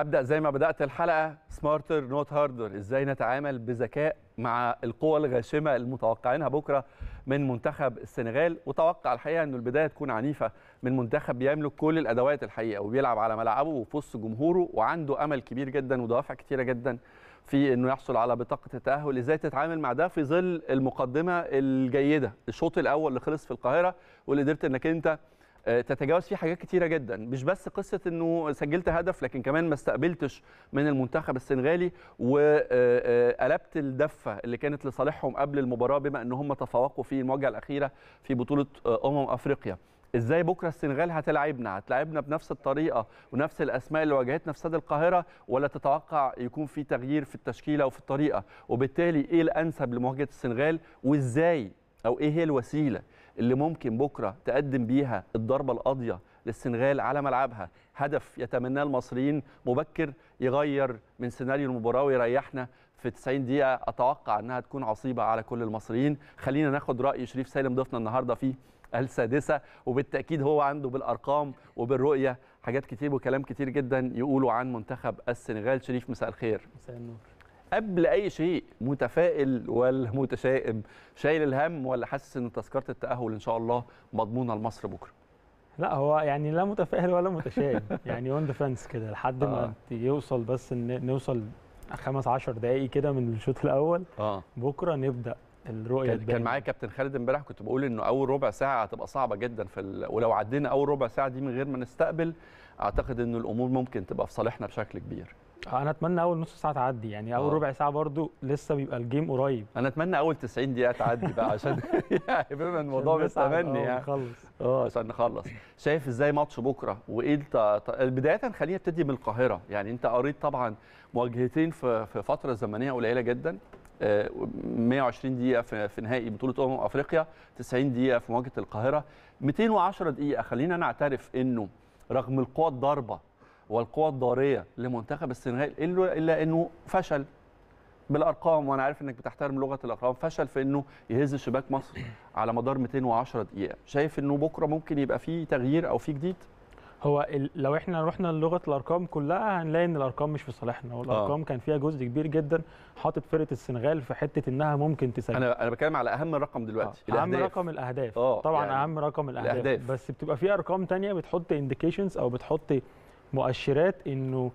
هبدا زي ما بدات الحلقه سمارتر نوت هاردر ازاي نتعامل بذكاء مع القوى الغاشمه المتوقعينها بكره من منتخب السنغال وتوقع الحقيقه انه البدايه تكون عنيفه من منتخب بيملك كل الادوات الحقيقه وبيلعب على ملعبه وفي وسط جمهوره وعنده امل كبير جدا ودوافع كتيره جدا في انه يحصل على بطاقه التاهل ازاي تتعامل مع ده في ظل المقدمه الجيده الشوط الاول اللي خلص في القاهره واللي قدرت انك انت آه، تتجاوز فيه حاجات كتيره جدا مش بس قصه انه سجلت هدف لكن كمان ما استقبلتش من المنتخب السنغالي وقلبت آه، آه، الدفه اللي كانت لصالحهم قبل المباراه بما ان هم تفوقوا في المواجهه الاخيره في بطوله امم افريقيا ازاي بكره السنغال هتلاعبنا هتلاعبنا بنفس الطريقه ونفس الاسماء اللي واجهتنا في استاد القاهره ولا تتوقع يكون في تغيير في التشكيله وفي الطريقه وبالتالي ايه الانسب لمواجهه السنغال وازاي او ايه هي الوسيله اللي ممكن بكره تقدم بيها الضربه القاضيه للسنغال على ملعبها هدف يتمناه المصريين مبكر يغير من سيناريو المباراه ويريحنا في 90 دقيقه اتوقع انها تكون عصيبه على كل المصريين خلينا ناخد راي شريف سالم ضيفنا النهارده في السادسه وبالتاكيد هو عنده بالارقام وبالرؤيه حاجات كتير وكلام كتير جدا يقولوا عن منتخب السنغال شريف مساء الخير مساء النور قبل اي شيء متفائل ولا متشائم شايل الهم ولا حاسس ان تذكره التاهل ان شاء الله مضمونه لمصر بكره لا هو يعني لا متفائل ولا متشائم يعني اون ديفنس كده لحد ما آه. يوصل بس نوصل خمس عشر دقايق كده من الشوط الاول آه. بكره نبدا الرؤيه كان, كان معايا كابتن خالد امبارح كنت بقول انه اول ربع ساعه هتبقى صعبه جدا في ال... ولو عدينا اول ربع ساعه دي من غير ما نستقبل اعتقد ان الامور ممكن تبقى في صالحنا بشكل كبير انا اتمنى اول نص ساعه تعدي يعني اول أوه. ربع ساعه برضو لسه بيبقى الجيم قريب انا اتمنى اول 90 دقيقه تعدي بقى عشان يعني ان الموضوع مش آه، يعني نخلص اه عشان نخلص شايف ازاي ماتش بكره وايه بدايه خلينا نبتدي من القاهره يعني انت قريت طبعا مواجهتين في في فتره زمنيه قليله جدا 120 آه، دقيقه في, في نهائي بطوله امم افريقيا 90 دقيقه في مواجهه القاهره 210 دقيقه خلينا نعترف انه رغم القوه الضاربه والقوى الضاريه لمنتخب السنغال الا انه فشل بالارقام وانا عارف انك بتحترم لغه الارقام فشل في انه يهز شباك مصر على مدار 210 دقيقه شايف انه بكره ممكن يبقى فيه تغيير او فيه جديد هو لو احنا رحنا لغه الارقام كلها هنلاقي ان الارقام مش في صالحنا والارقام آه. كان فيها جزء كبير جدا حاطط فرقه السنغال في حته انها ممكن تسجل انا انا بتكلم على اهم رقم دلوقتي آه. اهم رقم الاهداف آه. طبعا يعني اهم رقم الأهداف. الاهداف بس بتبقى في ارقام ثانيه بتحط انديكيشنز او بتحط مؤشرات انه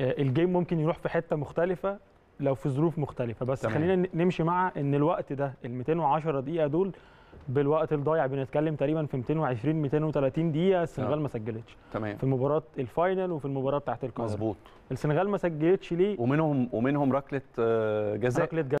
آه، الجيم ممكن يروح في حته مختلفه لو في ظروف مختلفه بس تمام. خلينا نمشي مع ان الوقت ده ال 210 دقيقه دول بالوقت الضايع بنتكلم تقريبا في 220 230 دقيقه السنغال ما سجلتش تمام في مباراه الفاينل وفي المباراه بتاعت القاهره مظبوط السنغال ما سجلتش ليه ومنهم ومنهم ركله آه، جزاء ركله جزاء